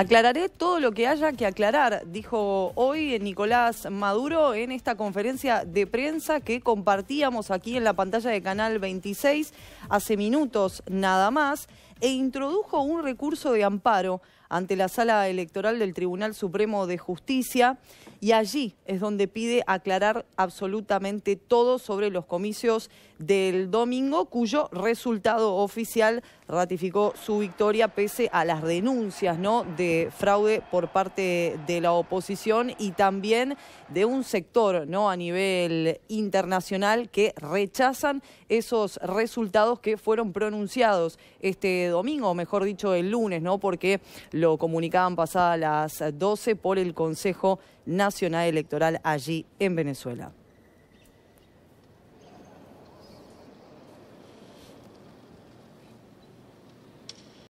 Aclararé todo lo que haya que aclarar, dijo hoy Nicolás Maduro en esta conferencia de prensa que compartíamos aquí en la pantalla de Canal 26 hace minutos nada más e introdujo un recurso de amparo ante la sala electoral del Tribunal Supremo de Justicia y allí es donde pide aclarar absolutamente todo sobre los comicios del domingo, cuyo resultado oficial ratificó su victoria pese a las denuncias ¿no? de fraude por parte de la oposición y también de un sector ¿no? a nivel internacional que rechazan esos resultados que fueron pronunciados este domingo, o mejor dicho, el lunes, ¿no? porque lo comunicaban pasadas las 12 por el Consejo Nacional Electoral allí en Venezuela.